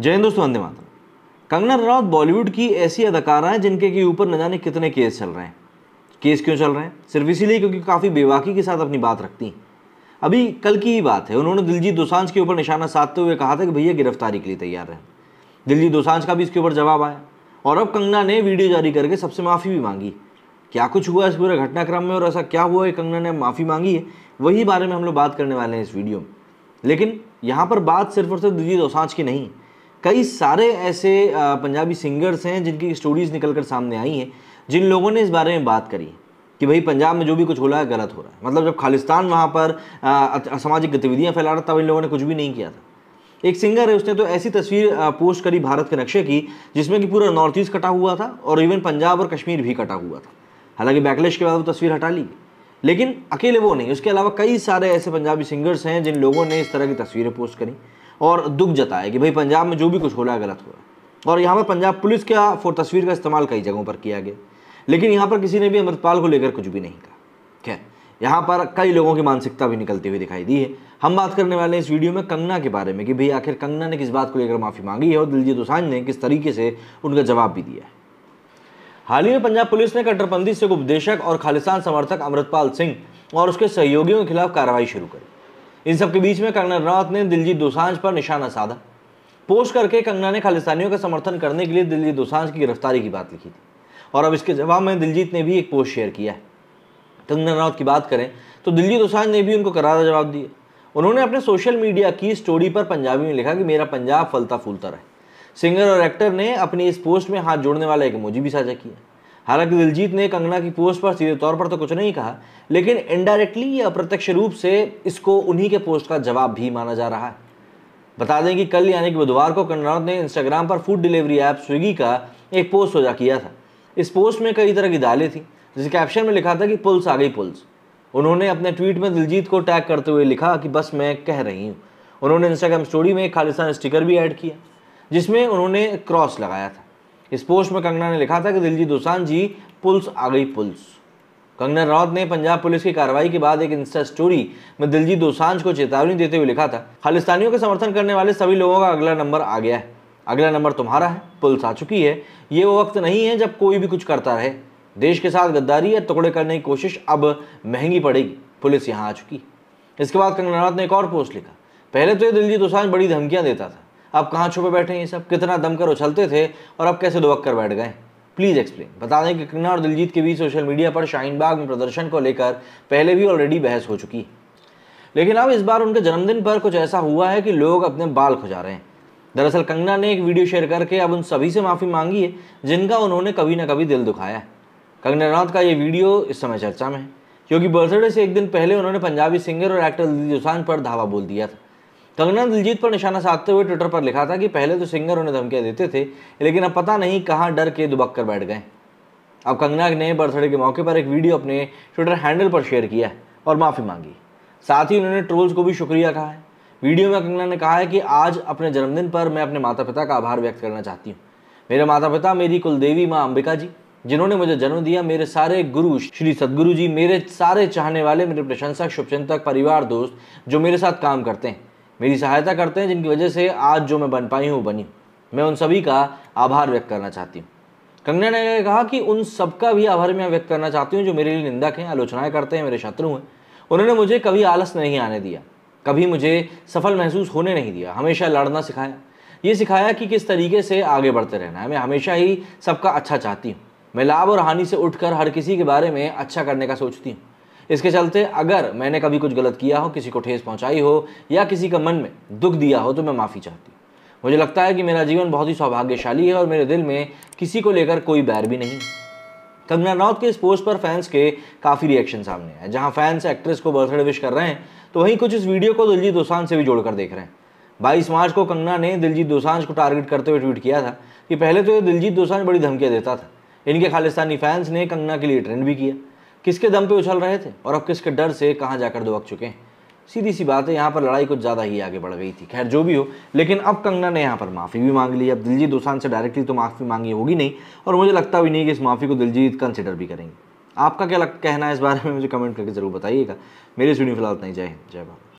जय हिंद दोस्तों वंदे मातरम कंगना रनौत बॉलीवुड की ऐसी अदाकारा हैं जिनके के ऊपर न जाने कितने केस चल रहे हैं केस क्यों चल रहे हैं सिर्फ इसीलिए क्योंकि काफ़ी बेवाकी के साथ अपनी बात रखती हैं अभी कल की ही बात है उन्होंने दिलजीत दोसांझ के ऊपर निशाना साधते हुए कहा था कि भैया गिरफ्तारी के लिए तैयार रहें दिलजीत दोसांझ का भी इसके ऊपर जवाब आया और अब कंगना ने वीडियो जारी करके सबसे माफ़ी भी मांगी क्या कुछ हुआ इस पूरे घटनाक्रम में और ऐसा क्या हुआ है कंगना ने माफ़ी मांगी है वही बारे में हम लोग बात करने वाले हैं इस वीडियो में लेकिन यहाँ पर बात सिर्फ और सिर्फ दिलजीत दोसांझ की नहीं है कई सारे ऐसे पंजाबी सिंगर्स हैं जिनकी स्टोरीज़ निकल कर सामने आई हैं जिन लोगों ने इस बारे में बात करी कि भाई पंजाब में जो भी कुछ हो रहा है गलत हो रहा है मतलब जब खालिस्तान वहाँ पर असामाजिक गतिविधियाँ फैला रहा था इन लोगों ने कुछ भी नहीं किया था एक सिंगर है उसने तो ऐसी तस्वीर पोस्ट करी भारत के नक्शे की जिसमें कि पूरा नॉर्थ ईस्ट कटा हुआ था और इवन पंजाब और कश्मीर भी कटा हुआ था हालांकि बैकलेश के बाद वो तस्वीर हटा ली लेकिन अकेले वो नहीं उसके अलावा कई सारे ऐसे पंजाबी सिंगर्स हैं जिन लोगों ने इस तरह की तस्वीरें पोस्ट करी और दुख जताया कि भाई पंजाब में जो भी कुछ हो रहा है गलत हो रहा है और यहाँ पर पंजाब पुलिस का फोर तस्वीर का इस्तेमाल कई जगहों पर किया गया लेकिन यहाँ पर किसी ने भी अमृतपाल को लेकर कुछ भी नहीं कहा खैर यहाँ पर कई लोगों की मानसिकता भी निकलती हुई दिखाई दी है हम बात करने वाले हैं इस वीडियो में कंगना के बारे में कि भाई आखिर कंगना ने किस बात को लेकर माफ़ी मांगी है और दिलजीत दोसांझ ने किस तरीके से उनका जवाब भी दिया है हाल ही में पंजाब पुलिस ने कट्टरपंथी सिख उपदेशक और खालिस्तान समर्थक अमृतपाल सिंह और उसके सहयोगियों के खिलाफ कार्रवाई शुरू करी इन सबके बीच में कंगना रनौत ने दिलजीत दोसांझ पर निशाना साधा पोस्ट करके कंगना ने खालिस्तानियों का समर्थन करने के लिए दिलजीत दोसांझ की गिरफ्तारी की बात लिखी थी और अब इसके जवाब में दिलजीत ने भी एक पोस्ट शेयर किया है कंगना रनौत की बात करें तो दिलजीत दोसांझ ने भी उनको करारा जवाब दिया उन्होंने अपने सोशल मीडिया की स्टोरी पर पंजाबी में लिखा कि मेरा पंजाब फलता फूलता रहे सिंगर और एक्टर ने अपनी इस पोस्ट में हाथ जोड़ने वाला एक मोजी भी साझा किया हालांकि दिलजीत ने कंगना की पोस्ट पर सीधे तौर पर तो कुछ नहीं कहा लेकिन इनडायरेक्टली या अप्रत्यक्ष रूप से इसको उन्हीं के पोस्ट का जवाब भी माना जा रहा है बता दें कि कल यानी कि बुधवार को कंगना ने इंस्टाग्राम पर फूड डिलीवरी ऐप स्विगी का एक पोस्ट सोजा किया था इस पोस्ट में कई तरह की दालें थी जिस कैप्शन में लिखा था कि पुल्स आ गई पुल्स उन्होंने अपने ट्वीट में दिलजीत को टैग करते हुए लिखा कि बस मैं कह रही हूँ उन्होंने इंस्टाग्राम स्टोरी में एक खालिस्तान स्टिकर भी ऐड किया जिसमें उन्होंने क्रॉस लगाया था इस पोस्ट में कंगना ने लिखा था कि दिलजीत दोसान जी पुल्स आ गई पुल्स कंगना रावत ने पंजाब पुलिस की कार्रवाई के बाद एक इंस्टा स्टोरी में दिलजीत दोसांज को चेतावनी देते हुए लिखा था खालिस्तानियों के समर्थन करने वाले सभी लोगों का अगला नंबर आ गया है अगला नंबर तुम्हारा है पुलिस आ चुकी है ये वो वक्त नहीं है जब कोई भी कुछ करता रहे देश के साथ गद्दारी या टुकड़े करने की कोशिश अब महंगी पड़ेगी पुलिस यहाँ आ चुकी इसके बाद कंगना रावत ने एक और पोस्ट लिखा पहले तो ये दिलजीत दोसांज बड़ी धमकियाँ देता था आप कहाँ छुपे बैठे हैं ये सब कितना दम कर उछलते थे और अब कैसे दुबक कर बैठ गए प्लीज़ एक्सप्लेन बता दें कि कंगना और दिलजीत के बीच सोशल मीडिया पर शाहीनबाग में प्रदर्शन को लेकर पहले भी ऑलरेडी बहस हो चुकी लेकिन अब इस बार उनके जन्मदिन पर कुछ ऐसा हुआ है कि लोग अपने बाल खुजा रहे हैं दरअसल कंगना ने एक वीडियो शेयर करके अब उन सभी से माफ़ी मांगी है जिनका उन्होंने कभी ना कभी दिल दुखाया है कंगना रनौत का ये वीडियो इस समय चर्चा में है क्योंकि बर्थडे से एक दिन पहले उन्होंने पंजाबी सिंगर और एक्टर दिलजी दोसांझ पर धावा बोल दिया था कंगना दिलजीत पर निशाना साधते हुए ट्विटर पर लिखा था कि पहले तो सिंगर उन्हें धमकियाँ देते थे लेकिन अब पता नहीं कहाँ डर के दुबक कर बैठ गए अब कंगना ने बर्थडे के मौके पर एक वीडियो अपने ट्विटर हैंडल पर शेयर किया है और माफ़ी मांगी साथ ही उन्होंने ट्रोल्स को भी शुक्रिया कहा है वीडियो में कंगना ने कहा है कि आज अपने जन्मदिन पर मैं अपने माता पिता का आभार व्यक्त करना चाहती हूँ मेरे माता पिता मेरी कुलदेवी माँ अंबिका जी जिन्होंने मुझे जन्म दिया मेरे सारे गुरु श्री सदगुरु जी मेरे सारे चाहने वाले मेरे प्रशंसक शुभचिंतक परिवार दोस्त जो मेरे साथ काम करते हैं मेरी सहायता करते हैं जिनकी वजह से आज जो मैं बन पाई हूँ बनी मैं उन सभी का आभार व्यक्त करना चाहती हूँ कंगना ने कहा कि उन सबका भी आभार मैं व्यक्त करना चाहती हूँ जो मेरे लिए निंदक हैं आलोचनाएं करते हैं मेरे शत्रु हैं उन्होंने मुझे कभी आलस नहीं आने दिया कभी मुझे सफल महसूस होने नहीं दिया हमेशा लड़ना सिखाया ये सिखाया कि किस तरीके से आगे बढ़ते रहना है मैं हमेशा ही सबका अच्छा चाहती हूँ मैं लाभ और हानि से उठकर हर किसी के बारे में अच्छा करने का सोचती हूँ इसके चलते अगर मैंने कभी कुछ गलत किया हो किसी को ठेस पहुँचाई हो या किसी का मन में दुख दिया हो तो मैं माफ़ी चाहती हूँ मुझे लगता है कि मेरा जीवन बहुत ही सौभाग्यशाली है और मेरे दिल में किसी को लेकर कोई बैर भी नहीं कंगना राउत के इस पोस्ट पर फैंस के काफ़ी रिएक्शन सामने आए जहाँ फैंस एक्ट्रेस को बर्थडे विश कर रहे हैं तो वहीं कुछ इस वीडियो को दिलजीत दोसांझ से भी जोड़कर देख रहे हैं बाईस मार्च को कंगना ने दिलजीत दोसांझ को टारगेट करते हुए ट्वीट किया था कि पहले तो ये दिलजीत दोसांझ बड़ी धमकियाँ देता था इनके खालिस्तानी फैंस ने कंगना के लिए ट्रेंड भी किया किसके दम पे उछल रहे थे और अब किसके डर से कहाँ जाकर दुबक चुके हैं सीधी सी बात है यहाँ पर लड़ाई कुछ ज़्यादा ही आगे बढ़ गई थी खैर जो भी हो लेकिन अब कंगना ने यहाँ पर माफ़ी भी मांग ली अब दिलजीत दोसान से डायरेक्टली तो माफ़ी मांगी होगी नहीं और मुझे लगता भी नहीं कि इस माफ़ी को दिलजीत कंसिडर भी करेंगे आपका क्या कहना है इस बारे में मुझे कमेंट करके ज़रूर बताइएगा मेरी सुनी फिलहाल नहीं जय हिंद जय भारत